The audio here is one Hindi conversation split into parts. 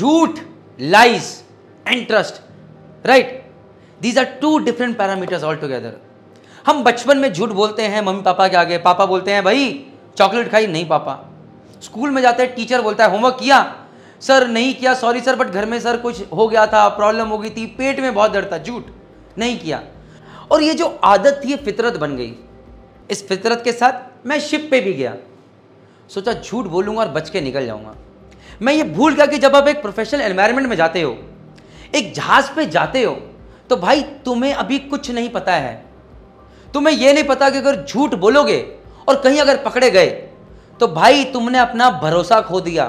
झूठ and trust right these are two different parameters all together हम बचपन में झूठ बोलते हैं मम्मी पापा के आगे पापा बोलते हैं भाई चॉकलेट खाई नहीं पापा स्कूल में जाते हैं टीचर बोलता है होमवर्क किया सर नहीं किया सॉरी सर बट घर में सर कुछ हो गया था प्रॉब्लम हो गई थी पेट में बहुत दर्द था झूठ नहीं किया और ये जो आदत थी फितरत बन गई इस फितरत के साथ मैं शिप पे भी गया सोचा झूठ बोलूंगा और बच के निकल जाऊंगा मैं ये भूल गया कि जब आप एक प्रोफेशनल एनवायरनमेंट में जाते हो एक जहाज पे जाते हो तो भाई तुम्हें अभी कुछ नहीं पता है तुम्हें यह नहीं पता कि अगर झूठ बोलोगे और कहीं अगर पकड़े गए तो भाई तुमने अपना भरोसा खो दिया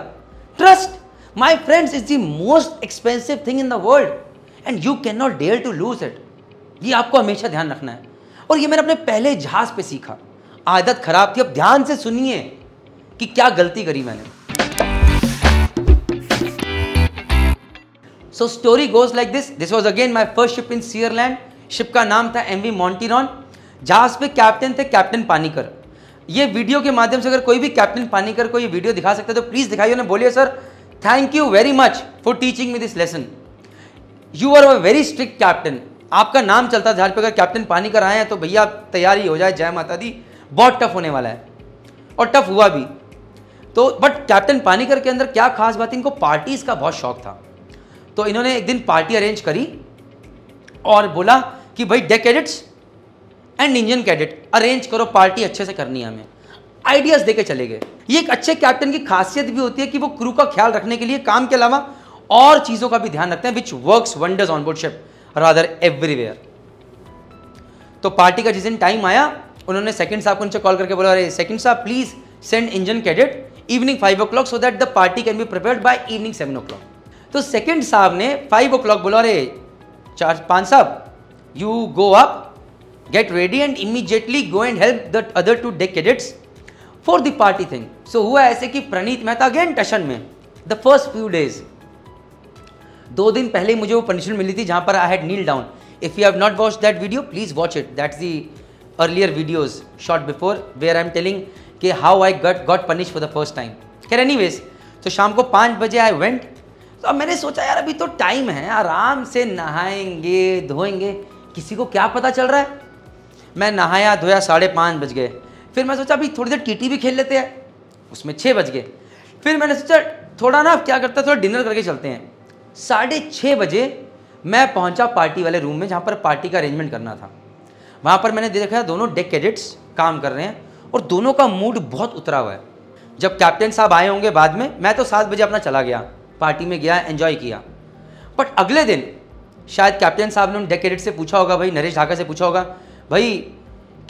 trust my friends is the most expensive thing in the world and you can not dare to lose it ये आपको हमेशा ध्यान रखना है और ये मैंने अपने पहले जहाज पे सीखा आदत खराब थी अब ध्यान से सुनिए कि क्या गलती करी मैंने so story goes like this this was again my first ship in सीयरलैंड शिप का नाम था एम वी मॉन्टीरॉन जहाज पे कैप्टन थे कैप्टन पानीकर ये वीडियो के माध्यम से अगर कोई भी कैप्टन पानीकर को ये वीडियो दिखा सकते तो प्लीज़ दिखाइए उन्हें बोलिए sir thank you very much for teaching me this lesson you are a very strict captain आपका नाम चलता जहाज पे अगर कैप्टन पानीकर आए हैं तो भैया आप तैयारी हो जाए जय माता दी बहुत टफ होने वाला है और टफ हुआ भी तो बट कैप्टन पानीकर के अंदर क्या खास बात इनको पार्टीज़ का बहुत शौक था तो इन्होंने एक दिन पार्टी अरेंज करी और बोला कि भाई deck cadets and engine cadet arrange करो पार्टी अच्छे से करनी है हमें आइडियाज़ देके चले गए ये एक अच्छे कैप्टन की खासियत भी होती है कि वो क्रू का ख्याल रखने के लिए काम के अलावा और चीज़ों का भी ध्यान रखते हैं which work wonders on board ship rather everywhere तो पार्टी का जिस दिन टाइम आया उन्होंने सेकंड साहब को उनसे कॉल करके बोला अरे सेकंड साहब please send engine cadet evening five o'clock so that the party can be prepare by evening seven o'clock तो सेकंड साहब ने फाइव ओ क्लॉक बोला अरे चार पांच साहब you go up get ready and immediately go and help the other two deck cadets for the party thing so हुआ ऐसे कि प्रणीत मेहता अगेन टशन में द फर्स्ट फ्यू डेज दो दिन पहले मुझे वो पनिशमेंट मिली थी जहां पर I had kneel down if you have not watch that video please watch it that's the earlier videos short before where I am telling कि how I got got punish for the first time खैर एनी वेज तो शाम को पाँच बजे आई वेंट तो अब मैंने सोचा यार अभी तो टाइम है आराम से नहाएंगे धोएंगे किसी को क्या पता चल रहा है मैं नहाया धोया साढ़े पाँच बज गए फिर मैं सोचा अभी थोड़ी देर टीटी भी खेल लेते हैं उसमें छः बज गए फिर मैंने सोचा थोड़ा ना क्या करता है थोड़ा डिनर करके चलते हैं साढ़े छः बजे मैं पहुंचा पार्टी वाले रूम में जहाँ पर पार्टी का अरेंजमेंट करना था वहाँ पर मैंने देखा दोनों डेक कैडेट्स काम कर रहे हैं और दोनों का मूड बहुत उतरा हुआ है जब कैप्टन साहब आए होंगे बाद में मैं तो सात बजे अपना चला गया पार्टी में गया एंजॉय किया बट अगले दिन शायद कैप्टन साहब ने उन डेकेडेट से पूछा होगा भाई नरेश ढाका से पूछा होगा भाई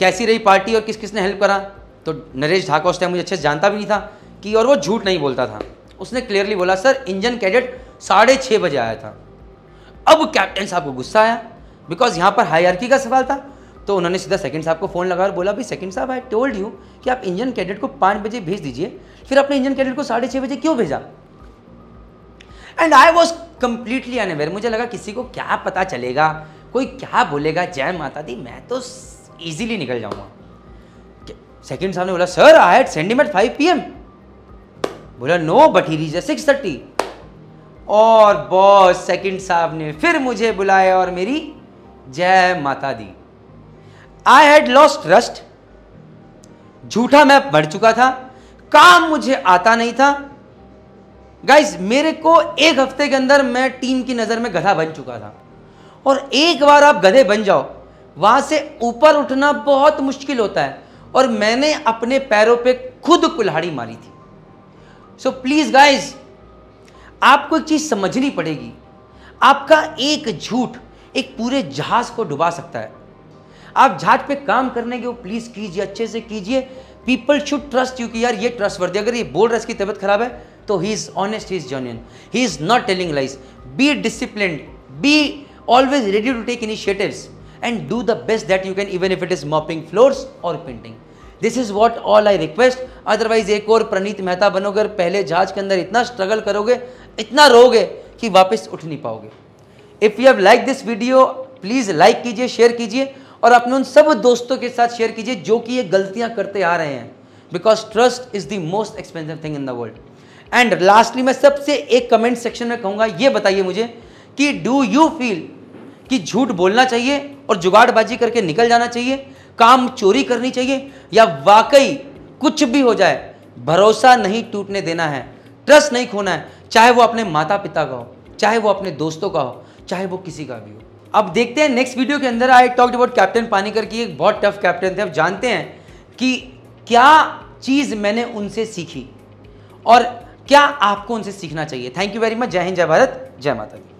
कैसी रही पार्टी और किस किसने हेल्प करा तो नरेश ढाका उस टाइम मुझे अच्छे से जानता भी नहीं था कि और वो झूठ नहीं बोलता था उसने क्लियरली बोला सर इंजन कैडेट साढ़े छः बजे आया था अब कैप्टन साहब को गुस्सा आया बिकॉज यहाँ पर हायरकी का सवाल था तो उन्होंने सीधा सेकंड साहब को फ़ोन लगा और बोला भाई सेकंड साहब आई टोल्ड यू कि आप इंजन कैडेट को पाँच बजे भेज दीजिए फिर आपने इंजन कैडेट को साढ़े छः बजे क्यों भेजा and I was completely unaware मुझे लगा किसी को क्या पता चलेगा कोई क्या बोलेगा जय माता दी मैं तो ईजिली निकल जाऊंगा सेकेंड साहब ने बोला sir I had send at five PM एम बोला no but he reached six thirty और बॉस सेकेंड साहब ने फिर मुझे बुलाया और मेरी जय माता दी आई हैड लॉस्ट ट्रस्ट झूठा मैं बढ़ चुका था काम मुझे आता नहीं था गाइस मेरे को एक हफ्ते के अंदर मैं टीम की नज़र में गधा बन चुका था और एक बार आप गधे बन जाओ वहाँ से ऊपर उठना बहुत मुश्किल होता है और मैंने अपने पैरों पे खुद कुल्हाड़ी मारी थी सो प्लीज़ गाइस आपको एक चीज़ समझनी पड़ेगी आपका एक झूठ एक पूरे जहाज को डुबा सकता है आप जहाज पे काम करने के वो प्लीज़ कीजिए अच्छे से कीजिए पीपल शुड ट्रस्ट यू कि यार ये ट्रस्ट वर्दी अगर ये बोल रहा है इसकी तबीयत खराब है तो he is honest he is genuine he is not telling lies be discipline be always ready to take initiative and do the best that you can even if it is mopping floors और painting this is what all I request otherwise एक और प्रणीत मेहता बनोगे और पहले जहाज के अंदर इतना स्ट्रगल करोगे इतना रोगे कि वापस उठ नहीं पाओगे if you have like this video please like कीजिए शेयर कीजिए और अपने उन सब दोस्तों के साथ शेयर कीजिए जो कि ये गलतियां करते आ रहे हैं because trust is the most expensive thing in the world and lastly मैं सबसे एक कमेंट सेक्शन में कहूँगा ये बताइए मुझे कि डू यू फील कि झूठ बोलना चाहिए और जुगाड़बाजी करके निकल जाना चाहिए काम चोरी करनी चाहिए या वाकई कुछ भी हो जाए भरोसा नहीं टूटने देना है ट्रस्ट नहीं खोना है चाहे वो अपने माता पिता का हो चाहे वो अपने दोस्तों का हो चाहे वो किसी का भी हो अब देखते हैं नेक्स्ट वीडियो के अंदर I talked about captain Panicker की एक बहुत टफ कैप्टन थे अब जानते हैं कि क्या चीज़ मैंने उनसे सीखी और क्या आपको उनसे सीखना चाहिए थैंक यू वेरी मच जय हिंद जय भारत जय माता दी